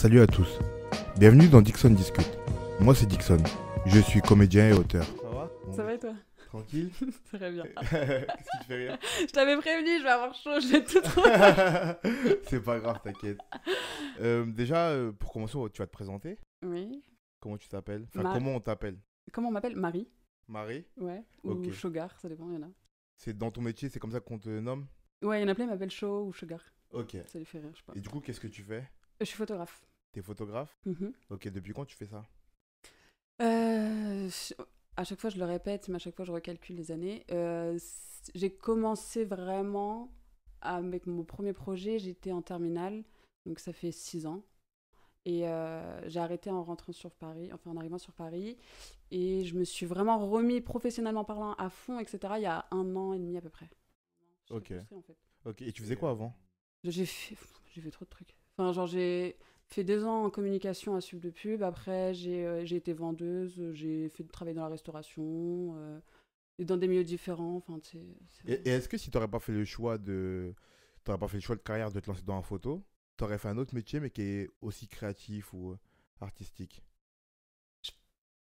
Salut à tous. Bienvenue dans Dixon Discute. Moi c'est Dixon. Je suis comédien et auteur. Ça va Ça va et toi Tranquille Très bien. Qu'est-ce qui te fait rire Je t'avais prévenu, je vais avoir chaud, je vais tout trop. c'est pas grave, t'inquiète. Euh, déjà, euh, pour commencer, tu vas te présenter. Oui. Comment tu t'appelles comment on t'appelle Comment on m'appelle Marie. Marie Ouais. Ou okay. ça dépend, il y en a. C'est dans ton métier, c'est comme ça qu'on te nomme Ouais, il y en a plein, ils m'appellent Show ou Sugar. Ok. Ça les fait rire, je sais pas. Et du coup, qu'est-ce que tu fais Je suis photographe. T'es photographe mhm. Ok, depuis quand tu fais ça euh, À chaque fois, je le répète, mais à chaque fois, je recalcule les années. Euh, j'ai commencé vraiment avec mon premier projet, j'étais en terminale, donc ça fait six ans. Et euh, j'ai arrêté en rentrant sur Paris, enfin en arrivant sur Paris. Et je me suis vraiment remis professionnellement parlant à fond, etc. Il y a un an et demi à peu près. Ok. Ok. Et tu faisais quoi avant J'ai fait, j'ai fait trop de trucs. Enfin, genre j'ai, fait deux ans en communication à Sub de Pub. Après, j'ai euh, été vendeuse, euh, j'ai fait du travail dans la restauration, euh, et dans des milieux différents. Et, est-ce que si tu n'aurais pas fait le choix de t'aurais pas fait le choix de carrière de te lancer dans la photo, tu aurais fait un autre métier mais qui est aussi créatif ou artistique Je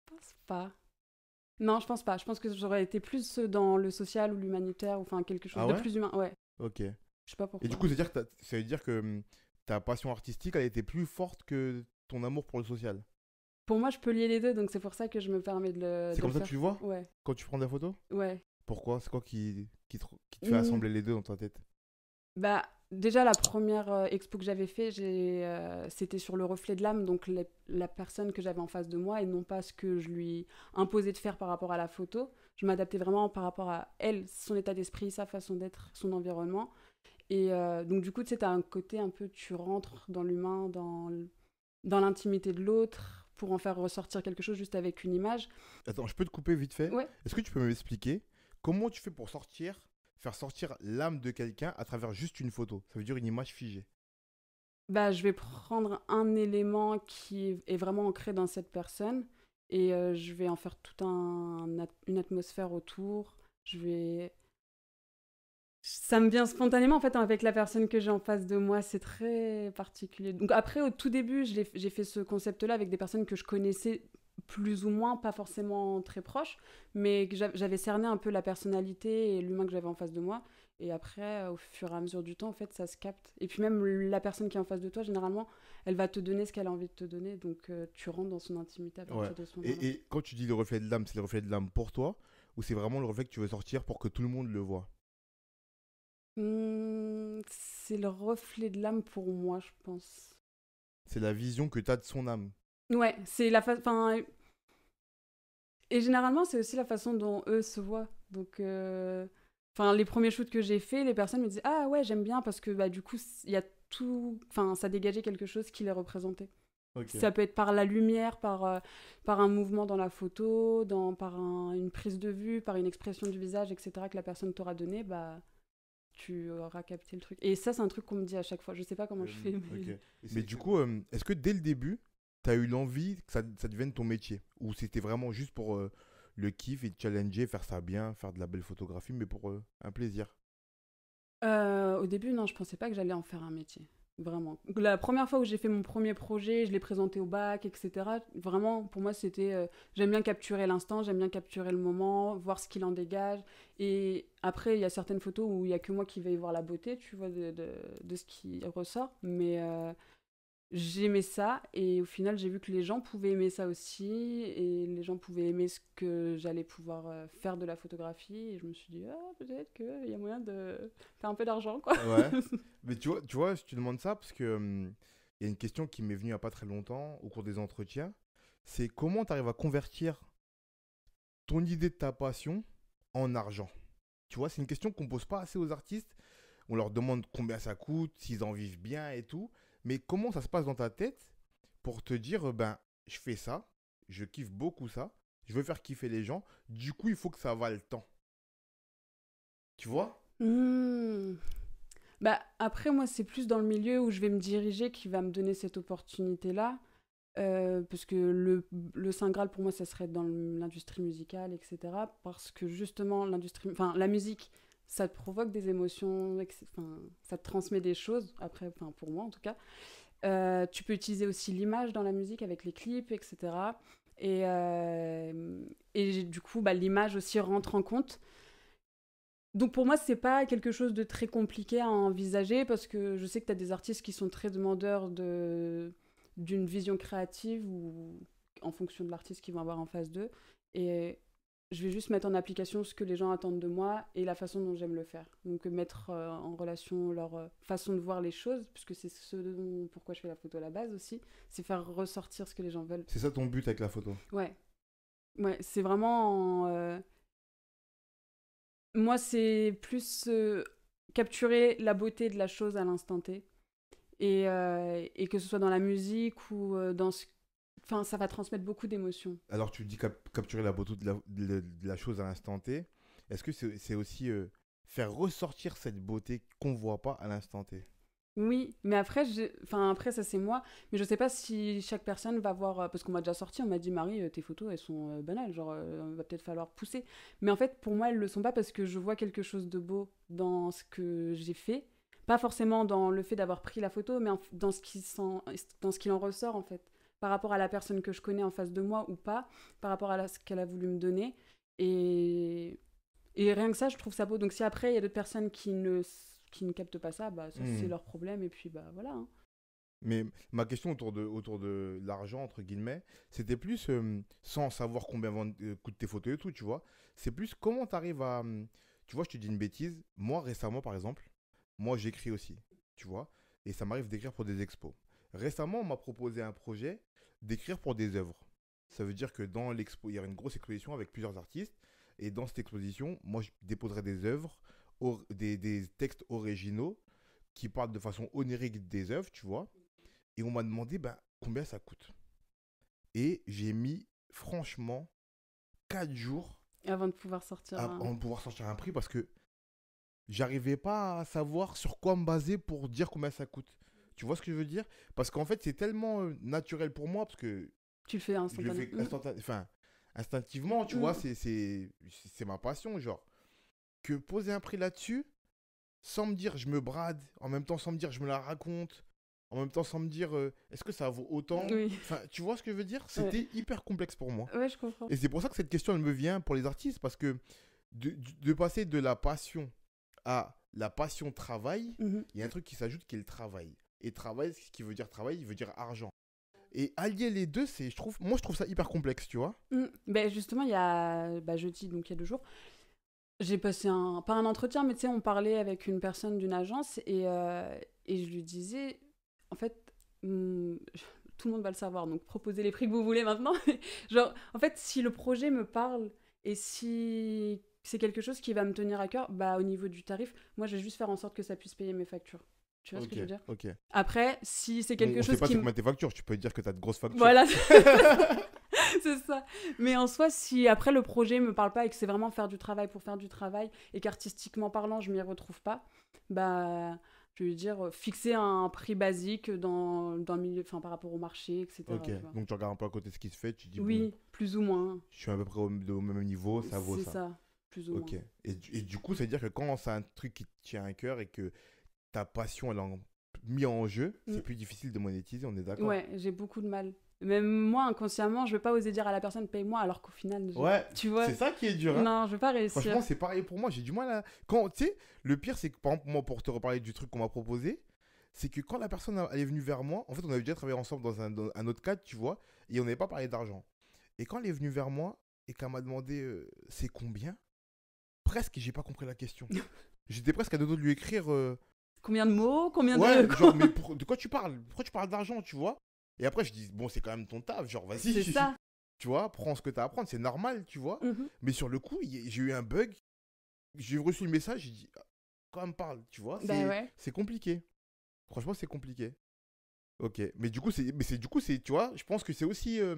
pense pas. Non, je pense pas. Je pense que j'aurais été plus dans le social ou l'humanitaire, ou enfin quelque chose ah de plus humain. Ouais. Ok. Je sais pas pourquoi. Et du coup, dire que, ça veut dire que hum, ta passion artistique, elle était plus forte que ton amour pour le social. Pour moi, je peux lier les deux, donc c'est pour ça que je me permets de le. C'est comme ça que tu vois Ouais. Quand tu prends des la photo Ouais. Pourquoi C'est quoi qui, te, fait mm. assembler les deux dans ta tête Bah, déjà, la première euh, expo que j'avais fait, euh, c'était sur le reflet de l'âme, donc la personne que j'avais en face de moi, et non pas ce que je lui imposais de faire par rapport à la photo. Je m'adaptais vraiment par rapport à elle, son état d'esprit, sa façon d'être, son environnement. Et euh, donc, du coup, tu sais, t'as un côté un peu, tu rentres dans l'humain, dans, dans l'intimité de l'autre, pour en faire ressortir quelque chose juste avec une image. Attends, je peux te couper vite fait Est-ce que tu peux m'expliquer comment tu fais pour sortir, faire sortir l'âme de quelqu'un à travers juste une photo Ça veut dire une image figée. Bah, je vais prendre un élément qui est vraiment ancré dans cette personne et euh, je vais en faire toute un, une atmosphère autour. Je vais ça me vient spontanément en fait avec la personne que j'ai en face de moi, c'est très particulier. Donc après au tout début, j'ai fait ce concept-là avec des personnes que je connaissais plus ou moins, pas forcément très proches, mais que j'avais cerné un peu la personnalité et l'humain que j'avais en face de moi. Et après, au fur et à mesure du temps, en fait, ça se capte. Et puis même la personne qui est en face de toi, généralement, elle va te donner ce qu'elle a envie de te donner. Donc euh, tu rentres dans son intimité et, et quand tu dis le reflet de l'âme, c'est le reflet de l'âme pour toi ou c'est vraiment le reflet que tu veux sortir pour que tout le monde le voit Mmh, c'est le reflet de l'âme pour moi, je pense. C'est la vision que tu as de son âme. Ouais, c'est la façon. Et généralement, c'est aussi la façon dont eux se voient. Donc, euh, enfin, les premiers shoots que j'ai fait, les personnes me disaient Ah ouais, j'aime bien parce que bah, du coup, il y a tout. Enfin, ça dégageait quelque chose qui les représentait. Ça peut être par la lumière, par, euh, par un mouvement dans la photo, dans, par une prise de vue, par une expression du visage, etc., que la personne t'aura donné. Bah, tu auras capté le truc. Et ça, c'est un truc qu'on me dit à chaque fois. Je sais pas comment je fais. Euh, mais, mais du coup, euh, est-ce que dès le début, tu as eu l'envie que ça, devienne ton métier Ou c'était vraiment juste pour euh, le kiff et challenger, faire ça bien, faire de la belle photographie, mais pour un plaisir Au début, non, je pensais pas que j'allais en faire un métier. Vraiment. La première fois où j'ai fait mon premier projet, je l'ai présenté au bac, etc. Vraiment, pour moi, c'était. Euh, j'aime bien capturer l'instant, j'aime bien capturer le moment, voir ce qu'il en dégage. Et après, il y a certaines photos où il n'y a que moi qui vais y voir la beauté, tu vois, de, de, ce qui ressort. Mais. Euh, j'aimais ça et au final j'ai vu que les gens pouvaient aimer ça aussi et les gens pouvaient aimer ce que j'allais pouvoir euh, faire de la photographie et je me suis dit ah, peut-être qu'il y a moyen de faire un peu d'argent quoi ah mais tu vois tu vois je te demande ça parce que hum, il y a une question qui m'est venue à pas très longtemps au cours des entretiens c'est comment tu arrives à convertir ton idée de ta passion en argent tu vois c'est une question qu'on pose pas assez aux artistes on leur demande combien ça coûte s'ils en vivent bien et tout mais comment ça se passe dans ta tête pour te dire, euh, ben, je fais ça, je kiffe beaucoup ça, je veux faire kiffer les gens, du coup, il faut que ça vaille le temps. Tu vois mmh. Bah, après, moi, c'est plus dans le milieu où je vais me diriger qui va me donner cette opportunité-là. Euh, parce que le, le, Saint Graal, pour moi, ça serait dans l'industrie musicale, etc. Parce que justement, l'industrie, enfin, la musique, ça te provoque des émotions, enfin, ça te transmet des choses, après, enfin, pour moi en tout cas. Euh, tu peux utiliser aussi l'image dans la musique avec les clips, etc. Et, euh, et du coup, bah, l'image aussi rentre en compte. Donc pour moi, c'est pas quelque chose de très compliqué à envisager parce que je sais que tu as des artistes qui sont très demandeurs de d'une vision créative ou en fonction de l'artiste qu'ils vont avoir en face d'eux. Et je vais juste mettre en application ce que les gens attendent de moi et la façon dont j'aime le faire. Donc euh, mettre euh, en relation leur euh, façon de voir les choses, puisque c'est ce pourquoi je fais la photo à la base aussi, c'est faire ressortir ce que les gens veulent. C'est ça ton but avec la photo Ouais. Ouais, c'est vraiment... Moi, c'est plus capturer la beauté de la chose à l'instant T. Et, et, que ce soit dans la musique ou dans ce Enfin, ça va transmettre beaucoup d'émotions. Alors, tu dis capturer la beauté de la, chose à l'instant T. Est-ce que c'est aussi euh, faire ressortir cette beauté qu'on voit pas à l'instant T oui, mais après, enfin, après ça c'est moi, mais je sais pas si chaque personne va voir, euh, parce qu'on m'a déjà sorti, on m'a dit Marie, euh, tes photos elles sont banales, genre va peut-être falloir pousser. Mais en fait, pour moi, elles le sont pas parce que je vois quelque chose de beau dans ce que j'ai fait, pas forcément dans le fait d'avoir pris la photo, mais dans ce qui dans ce qu'il en ressort en fait par rapport à la personne que je connais en face de moi ou pas, par rapport à ce qu'elle a voulu me donner. Et, rien que ça, je trouve ça beau. Donc si après, il y a d'autres personnes qui ne, qui ne captent pas ça, bah, ça hmm. c'est leur problème. Et puis bah voilà. Hein. Mais ma question autour de, autour de l'argent, entre guillemets, c'était plus, euh, sans savoir combien euh, coûtent tes photos et tout, tu vois, c'est plus comment tu arrives à... Hmm, tu vois, je te dis une bêtise, moi récemment par exemple, moi j'écris aussi, tu vois, et ça m'arrive d'écrire pour des expos. Récemment, on m'a proposé un projet d'écrire pour des œuvres. Ça veut dire que dans l'expo, il y a une grosse exposition avec plusieurs artistes. Et dans cette exposition, moi, je déposerai des œuvres, des, textes originaux qui parlent de façon onirique des œuvres, tu vois. Et on m'a demandé bah, combien ça coûte. Et j'ai mis, franchement, 4 jours. Avant de pouvoir sortir. un... Avant de pouvoir sortir un prix parce que j'arrivais pas à savoir sur quoi me baser pour dire combien ça coûte. Tu vois ce que je veux dire Parce qu'en fait, c'est tellement naturel pour moi, parce que. Tu le fais instantanément. Enfin, instinctivement, tu vois, mmh. c'est ma passion, genre. Que poser un prix là-dessus, sans me dire je me brade, en même temps sans me dire je me la raconte, en même temps sans me dire est-ce que ça vaut autant Tu vois ce que je veux dire C'était hyper complexe pour moi. je comprends. Et c'est pour ça que cette question, elle me vient pour les artistes, parce que de, de passer de la passion à la passion travail, mmh il y a un truc qui s'ajoute qui est le travail. Et travail, ce qui veut dire travail, il veut dire argent. Et allier les deux, c'est, je trouve, moi je trouve ça hyper complexe, tu vois. Hum, ben justement, il y a bah, jeudi, donc il y a deux jours, j'ai passé un, pas un entretien, mais tu sais, on parlait avec une personne d'une agence et, euh, et je lui disais, en fait, hmm, tout le monde va le savoir, donc proposez les prix que vous voulez maintenant. Genre, en fait, si le projet me parle et si c'est quelque chose qui va me tenir à cœur, bah au niveau du tarif, moi je vais juste faire en sorte que ça puisse payer mes factures. Tu vois ce que je veux dire Après, si c'est quelque chose. Sait pas qui... tes factures, tu peux dire que tu as de grosses factures. Voilà, c'est ça. Mais en soi, si après le projet me parle pas et que c'est vraiment faire du travail pour faire du travail et qu'artistiquement parlant, je m'y retrouve pas, bah. Je veux dire, euh, fixer un prix basique dans, dans le milieu, par rapport au marché, etc. Ok, donc tu regardes un peu à côté ce qui se fait, tu dis. Oui, plus ou moins. Je suis à peu près au, même niveau, ça vaut ça. C'est ça, plus ou moins. Ok, et, et du coup, ça veut dire que quand c'est un truc qui tient à cœur et que ta passion, elle est en... mise en jeu, c'est mm. plus difficile de monétiser, on est d'accord Ouais, j'ai beaucoup de mal. Même moi, inconsciemment, je vais pas oser dire à la personne paye-moi alors qu'au final, ouais, tu vois. C'est ça qui est dur. Hein. Non, je vais pas réussir. Franchement, c'est pareil pour moi. J'ai du mal à. Quand, tu sais, le pire, c'est que par exemple, moi, pour te reparler du truc qu'on m'a proposé, c'est que quand la personne elle est venue vers moi, en fait, on avait déjà travaillé ensemble dans un, autre cadre, tu vois, et on n'avait pas parlé d'argent. Et quand elle est venue vers moi et qu'elle m'a demandé euh, c'est combien, presque, j'ai pas compris la question. J'étais presque à deux de lui écrire. Euh, Combien de mots Combien de. Genre, de quoi tu parles Pourquoi tu parles d'argent, tu vois Et après, je dis, bon, c'est quand même ton taf, genre, vas-y. C'est ça. Tu vois, prends ce que as à prendre, c'est normal, tu vois. Mmh mais sur le coup, j'ai eu un bug. J'ai reçu le message, j'ai dit, ah, quand même parle, tu vois. Bah c'est compliqué. Franchement, c'est compliqué. Ok, mais du coup, mais c'est du coup, c'est, tu vois, je pense que c'est aussi, euh,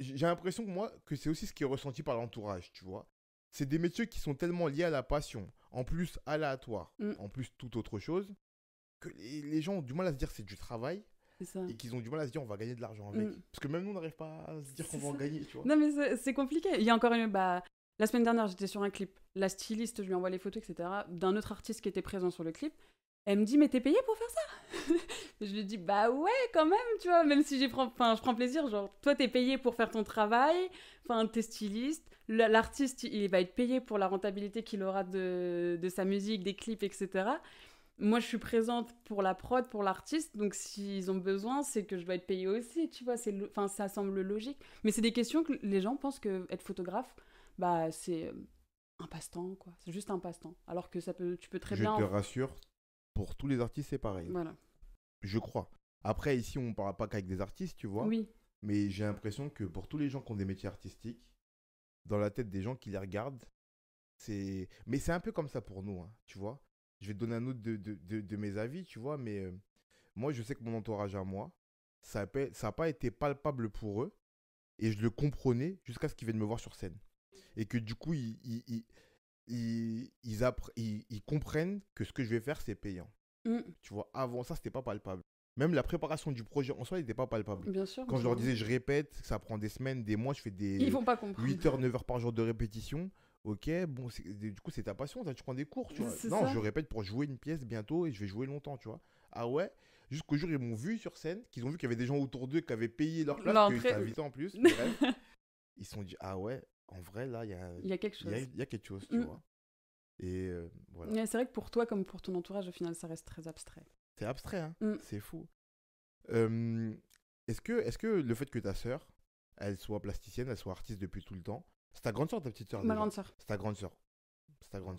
j'ai l'impression que moi que c'est aussi ce qui est ressenti par l'entourage, tu vois. C'est des métiers qui sont tellement liés à la passion en plus aléatoire, mm. en plus toute autre chose, que les, gens ont du mal à se dire c'est du travail. Et qu'ils ont du mal à se dire on va gagner de l'argent avec. Mm. Parce que même nous on n'arrive pas à se dire qu'on va en gagner. Tu vois. Non mais c'est compliqué. Il y a encore une. Bah, la semaine dernière j'étais sur un clip. La styliste, je lui envoie les photos, etc. D'un autre artiste qui était présent sur le clip. Elle me dit, mais t'es payée pour faire ça Je lui dis, bah ouais, quand même, tu vois, même si j'y prends, enfin, je prends plaisir, genre, toi, t'es payée pour faire ton travail, enfin, t'es styliste, l'artiste, il va être payé pour la rentabilité qu'il aura de, sa musique, des clips, etc. Moi, je suis présente pour la prod, pour l'artiste, donc s'ils ont besoin, c'est que je dois être payée aussi, tu vois, c'est, enfin, ça semble logique. Mais c'est des questions que les gens pensent que être photographe, bah, c'est euh, un passe-temps, quoi. C'est juste un passe-temps. Alors que ça peut, tu peux très bien. Je te rassure, pour tous les artistes, c'est pareil. Voilà. Je crois. Après, ici, on ne parle pas qu'avec des artistes, tu vois. Oui. Mais j'ai l'impression que pour tous les gens qui ont des métiers artistiques, dans la tête des gens qui les regardent, c'est. Mais c'est un peu comme ça pour nous, hein, tu vois. Je vais te donner un autre de, mes avis, tu vois, mais euh, moi, je sais que mon entourage à moi, ça n'a pas été palpable pour eux, et je le comprenais jusqu'à ce qu'ils viennent me voir sur scène. Et que du coup, ils ils, comprennent que ce que je vais faire, c'est payant. Mmh. Tu vois, avant ça, c'était pas palpable. Même la préparation du projet en soi, n'était pas palpable. Bien sûr. Quand je leur disais, je répète, ça prend des semaines, des mois, je fais des pas 8 heures, 9 heures par jour de répétition. Ok, bon, du coup, c'est ta passion, tu prends des cours, Non, je répète pour jouer une pièce bientôt et je vais jouer longtemps, tu vois. Ah ouais Jusqu'au jour, ils m'ont vu sur scène, qu'ils ont vu qu'il y avait des gens autour d'eux qui avaient payé leur place, étaient invités en plus. ils se sont dit, ah ouais, en vrai, là, il y a, quelque chose. Il y, a, quelque chose, tu mm. vois. Et euh, C'est vrai que pour toi, comme pour ton entourage, au final, ça reste très abstrait. C'est abstrait, hein mm. c'est fou. est-ce que, est que le fait que ta sœur, elle soit plasticienne, elle soit artiste depuis tout le temps, c'est ta grande sœur, ta petite sœur Ma grande sœur. C'est ta grande sœur.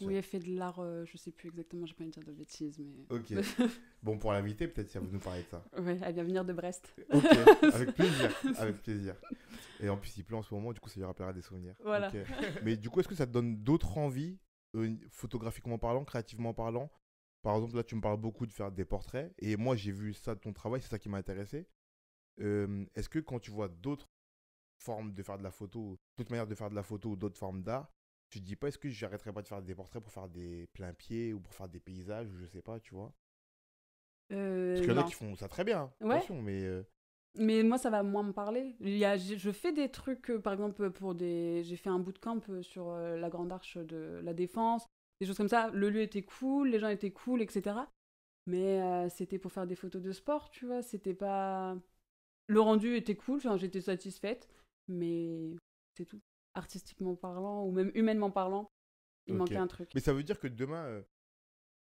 Oui, elle fait de l'art, Je euh, je sais plus exactement, je vais pas me dire de bêtises, Ok. bon, pour l'inviter, peut-être, si elle veut nous parler de ça. Oui, elle vient venir de Brest. avec plaisir, avec plaisir. Et en plus, il pleut en ce moment, du coup, ça lui rappellera des souvenirs. Mais du coup, est-ce que ça te donne d'autres envies, euh, photographiquement parlant, créativement parlant Par exemple, là, tu me parles beaucoup de faire des portraits, et moi, j'ai vu ça de ton travail, c'est ça qui m'a intéressé. Euh, est-ce que quand tu vois d'autres formes de faire de la photo, d'autres manières de faire de la photo, d'autres formes d'art, tu te dis pas est-ce que j'arrêterai pas de faire des portraits pour faire des pleins pieds ou pour faire des paysages ou je sais pas, tu vois. Euh, Parce qu'il y en a qui font ça très bien, hein, mais. Euh mais moi, ça va moins me parler. Il y a, je fais des trucs, euh, par exemple, pour des. J'ai fait un bootcamp euh, sur la Grande Arche de la Défense, des choses comme ça. Le lieu était cool, les gens étaient cool, etc. Mais c'était pour faire des photos de sport, tu vois. C'était pas. Le rendu était cool, j'étais satisfaite, mais c'est tout artistiquement parlant ou même humainement parlant, il manquait un truc. Mais ça veut dire que demain, je euh,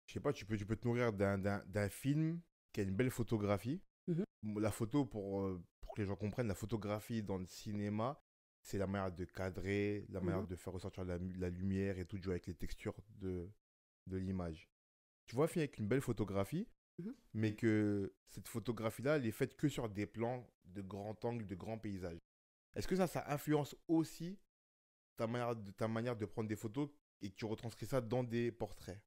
je sais pas, tu peux, tu peux te nourrir d'un film qui a une belle photographie. Mhm. La photo, pour, euh, pour que les gens comprennent, la photographie dans le cinéma, c'est la manière de cadrer, la mhm. manière de faire ressortir la, lumière et tout, jouer avec les textures de, de l'image. Tu vois il avec une belle photographie, mhm. mais que cette photographie-là, elle est faite que sur des plans de grands angles, de grands paysages. Est-ce que ça, ça influence aussi ta manière, de, ta manière de prendre des photos et que tu retranscris ça dans des portraits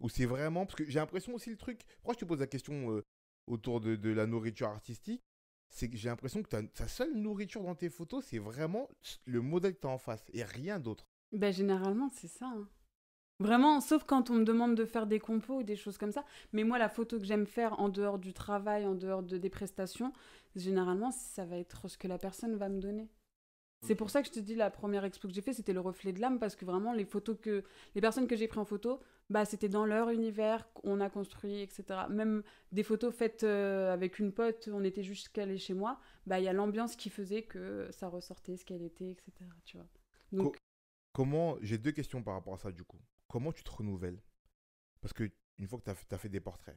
Ou c'est vraiment. Parce que j'ai l'impression aussi le truc. Pourquoi je te pose la question euh, autour de, la nourriture artistique C'est que j'ai l'impression que ta seule nourriture dans tes photos, c'est vraiment le modèle que tu as en face et rien d'autre. Ben, généralement, c'est ça. Hein. Vraiment, sauf quand on me demande de faire des compos ou des choses comme ça. Mais moi, la photo que j'aime faire en dehors du travail, en dehors de, des prestations, généralement, ça va être ce que la personne va me donner. C'est pour ça que je te dis la première expo que j'ai fait, c'était le reflet de l'âme parce que vraiment les photos que les personnes que j'ai pris en photo, bah c'était dans leur univers qu'on a construit, etc. Même des photos faites euh, avec une pote, on était juste est chez moi, bah il y a l'ambiance qui faisait que ça ressortait ce qu'elle était, etc. Tu vois. Donc... comment j'ai deux questions par rapport à ça du coup. Comment tu te renouvelles Parce que une fois que tu as, fait des portraits,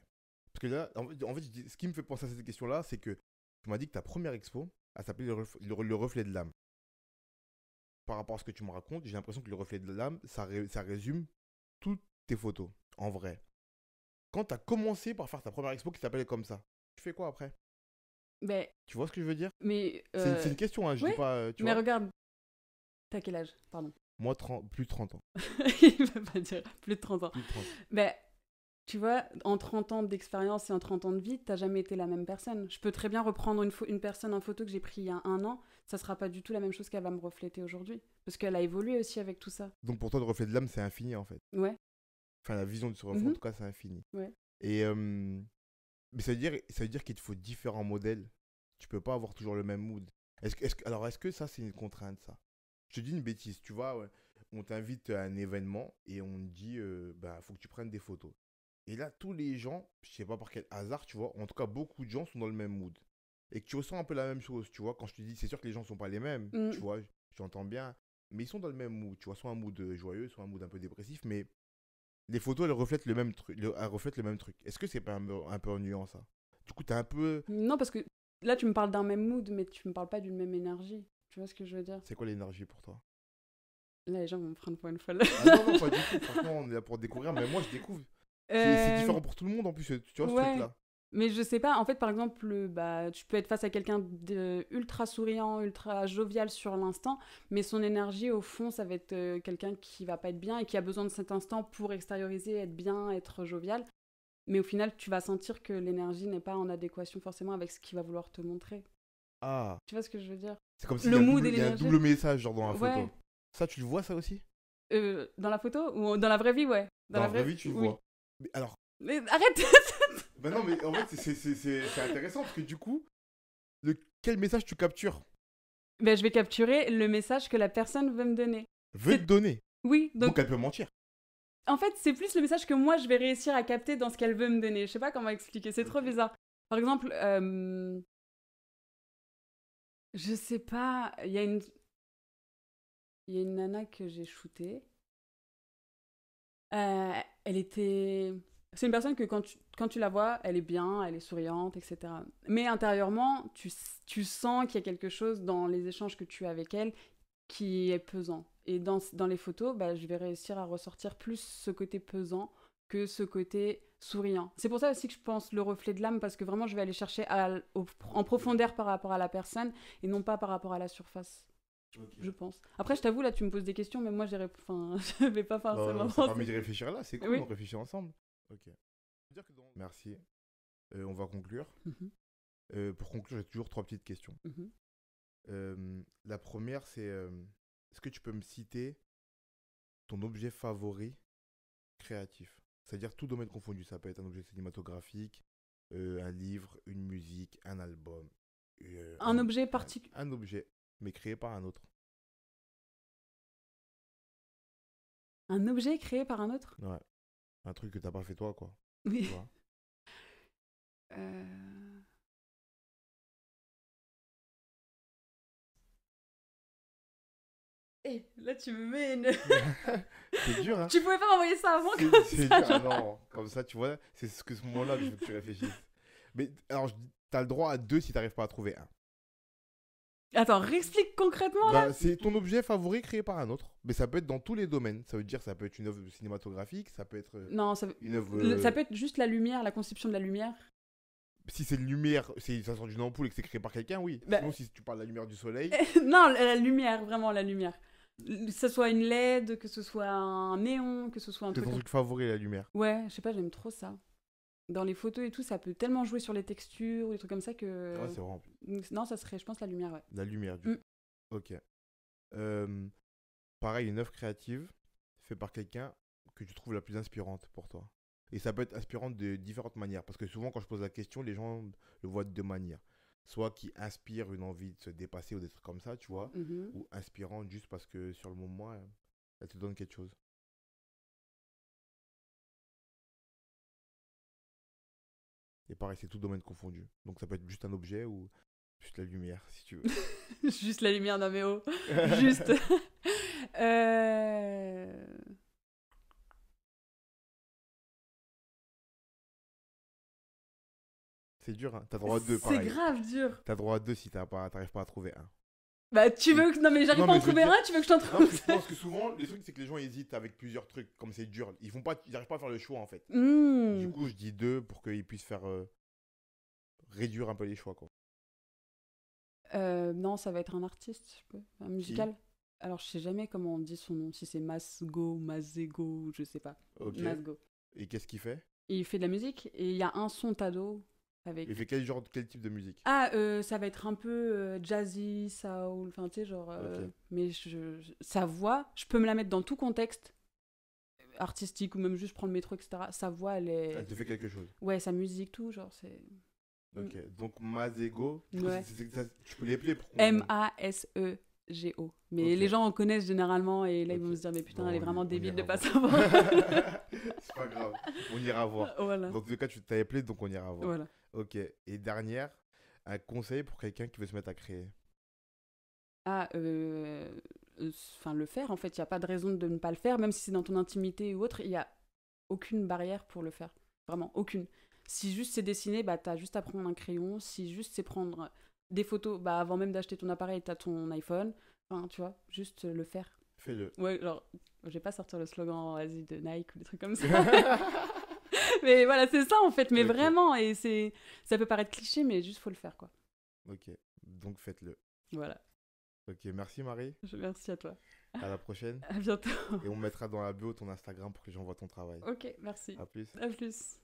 parce que là en fait, ce qui me fait penser à cette question là, c'est que tu m'as dit que ta première expo, elle s'appelait le reflet de l'âme par rapport à ce que tu me racontes, j'ai l'impression que le reflet de l'âme, ça, résume toutes tes photos, en vrai. Quand tu as commencé par faire ta première expo qui s'appelait comme ça, tu fais quoi après ben, Tu vois ce que je veux dire Mais c'est une euh, question, hein, je ne pas. Tu mais regarde, t'as quel âge Pardon. Moi, plus de 30 ans. Il va pas dire plus de 30 ans. Ben, tu vois, en 30 ans d'expérience et en 30 ans de vie, tu t'as jamais été la même personne. Je peux très bien reprendre une, une personne en photo que j'ai prise il y a un an ça sera pas du tout la même chose qu'elle va me refléter aujourd'hui. Parce qu'elle a évolué aussi avec tout ça. Donc pour toi, le reflet de l'âme, c'est infini en fait. Ouais. Enfin, la vision de ce reflet, en mhm. tout cas, c'est infini. Ouais. Et euh, mais ça veut dire, ça veut dire qu'il te faut différents modèles. Tu peux pas avoir toujours le même mood. est alors, est-ce que ça, c'est une contrainte, ça Je te dis une bêtise, tu vois, on t'invite à un événement et on te dit, il euh, bah, faut que tu prennes des photos. Et là, tous les gens, je sais pas par quel hasard, tu vois, en tout cas, beaucoup de gens sont dans le même mood et que tu ressens un peu la même chose, tu vois. Quand je te dis, c'est sûr que les gens sont pas les mêmes, mm. tu vois, j'entends bien, mais ils sont dans le même mood, tu vois, soit un mood euh, joyeux, soit un mood un peu dépressif, mais les photos, elles reflètent le même, truc, elles reflètent le même truc. Est-ce que c'est pas un, peu ennuyant, ça Du coup, t'as un peu. Non, parce que là, tu me parles d'un même mood, mais tu me parles pas d'une même énergie. Tu vois ce que je veux dire C'est quoi l'énergie pour toi Là, les gens vont me prendre pour une fois ah non, non, pas du tout. Franchement, on est là pour découvrir, mais moi, je découvre. C'est euh, différent pour tout le monde en plus, tu vois, ce truc-là. Mais je sais pas, en fait, par exemple, bah, tu peux être face à quelqu'un d'ultra souriant, ultra jovial sur l'instant, mais son énergie, au fond, ça va être euh, quelqu'un qui va pas être bien et qui a besoin de cet instant pour extérioriser, être bien, être jovial. Mais au final, tu vas sentir que l'énergie n'est pas en adéquation forcément avec ce qu'il va vouloir te montrer. Ah Tu vois ce que je veux dire C'est comme si le y double, a un double message genre dans la photo. Ça, tu le vois, ça aussi euh, Dans la photo Ou dans la vraie vie, ouais. Dans, la vraie, vie, tu le vois. alors, mais arrête Bah non, mais en fait, c'est intéressant parce que du coup, le, quel message tu captures ben, Je vais capturer le message que la personne veut me donner. Veut te donner Oui. Donc... elle peut mentir. En fait, c'est plus le message que moi, je vais réussir à capter dans ce qu'elle veut me donner. Je sais pas comment expliquer, c'est trop bizarre. Par exemple, euh, je sais pas, il y a une... Il y a une nana que j'ai shootée. Euh, elle était... C'est une personne que quand tu, quand tu la vois, elle est bien, elle est souriante, etc. Mais intérieurement, tu, sens qu'il y a quelque chose dans les échanges que tu as avec elle qui est pesant. Et dans, dans les photos, bah, je vais réussir à ressortir plus ce côté pesant que ce côté souriant. C'est pour ça aussi que je pense le reflet de l'âme, parce que vraiment, je vais aller chercher en profondeur par rapport à la personne et non pas par rapport à la surface. Je pense. Après, je t'avoue, là, tu me poses des questions, mais moi, je vais pas bah, forcément. ça réfléchir là, c'est cool, on réfléchit ensemble. Ok. Merci. Euh, on va conclure. Mhm. Euh, pour conclure, j'ai toujours trois petites questions. Mhm. Euh, la première, c'est est-ce que tu peux me citer ton objet favori créatif C'est-à-dire tout domaine confondu. Ça peut être un objet cinématographique, un livre, une musique, un album. un, objet particulier. un objet, mais créé par un autre. Un objet créé par un autre Ouais un truc que t'as pas fait toi, quoi. Oui. Tu vois euh. eh, là, tu me mets c'est dur, hein. Tu pouvais pas envoyer ça avant comme ça. Dur. Ah non, comme ça, tu vois, c'est ce que ce moment-là que je veux que tu réfléchisses. Mais alors, t'as le droit à deux si t'arrives pas à trouver un. Attends, réexplique concrètement bah, c'est ton objet favori créé par un autre. Mais ça peut être dans tous les domaines. Ça veut dire ça peut être une œuvre cinématographique, ça peut être. Euh, non, ça, euh, peut être juste la lumière, la conception de la lumière. Si c'est une lumière, ça sort d'une ampoule et que c'est créé par quelqu'un, oui. Bah Sinon, si tu parles de la lumière du soleil. non, la lumière, vraiment la lumière. Que ce soit une LED, que ce soit un néon, que ce soit un truc. Ton truc favori, la lumière. Ouais, je sais pas, j'aime trop ça dans les photos et tout, ça peut tellement jouer sur les textures ou des trucs comme ça que. Ouais, c'est mm, non, ça serait, je pense, la lumière, ouais. La lumière, du mm. coup. Ok. pareil, une œuvre créative faite par quelqu'un que tu trouves la plus inspirante pour toi. Et ça peut être inspirante de différentes manières. Parce que souvent, quand je pose la question, les gens le voient de deux manières. Soit qui inspire une envie de se dépasser ou des trucs comme ça, tu vois. Mm-hmm. Ou inspirante juste parce que sur le moment, elle te donne quelque chose. Et pareil, c'est tout domaine confondu. Donc ça peut être juste un objet ou juste la lumière, si tu veux. juste la lumière, non Juste euh. C'est dur, hein. T'as droit à deux, pareil. C'est grave dur T'as droit à deux si t'arrives pas à trouver un. Bah, tu veux que. Non, mais j'arrive pas à en trouver un, tu veux que je t'en trouve Je pense que souvent, les trucs c'est que les gens hésitent avec plusieurs trucs, comme c'est dur. Ils n'arrivent pas... Ils arrivent pas à faire le choix, en fait. Mmh. Du coup, je dis deux pour qu'ils puissent faire. Euh, réduire un peu les choix, quoi. Euh, non, ça va être un artiste, je un musical. Alors, je sais jamais comment on dit son nom, si c'est Masgo, Mazego, je sais pas. Masgo. Et qu'est-ce qu'il fait Il fait de la musique et il y a un son Tado il fait quel genre, quel type de musique Ah, euh, ça va être un peu euh, jazzy, soul, enfin tu sais genre. Euh, mais je, sa voix, je peux me la mettre dans tout contexte artistique ou même juste prendre le métro, etc. Sa voix, elle est. Elle te fait quelque chose. Ouais, sa musique, tout, genre c'est. Ok, mm. donc Mazego, tu peux l'appeler pour. M A S E. G-O. Mais les gens en connaissent généralement et là ils vont se dire mais putain elle est vraiment débile de pas savoir. c'est pas grave, on ira voir. Voilà. donc en tout cas tu t'as appelé donc on ira voir. Voilà. Ok. Et dernière, un conseil pour quelqu'un qui veut se mettre à créer Ah, euh, enfin, le faire en fait. Il n'y a pas de raison de ne pas le faire, même si c'est dans ton intimité ou autre. Il n'y a aucune barrière pour le faire. Vraiment, aucune. Si juste c'est dessiner, bah, t'as juste à prendre un crayon. Si juste c'est prendre des photos, bah, avant même d'acheter ton appareil, t'as ton iPhone. Enfin, tu vois, juste le faire. Fais-le. Ouais, alors je vais pas sortir le slogan, vas de Nike ou des trucs comme ça. mais voilà, c'est ça en fait, mais vraiment. Et c'est, ça peut paraître cliché, mais juste faut le faire quoi. Ok, donc faites-le. Voilà. Ok, merci Marie. Merci à toi. À la prochaine. À bientôt. Et on mettra dans la bio ton Instagram pour que j'envoie ton travail. Ok, merci. À plus. À plus.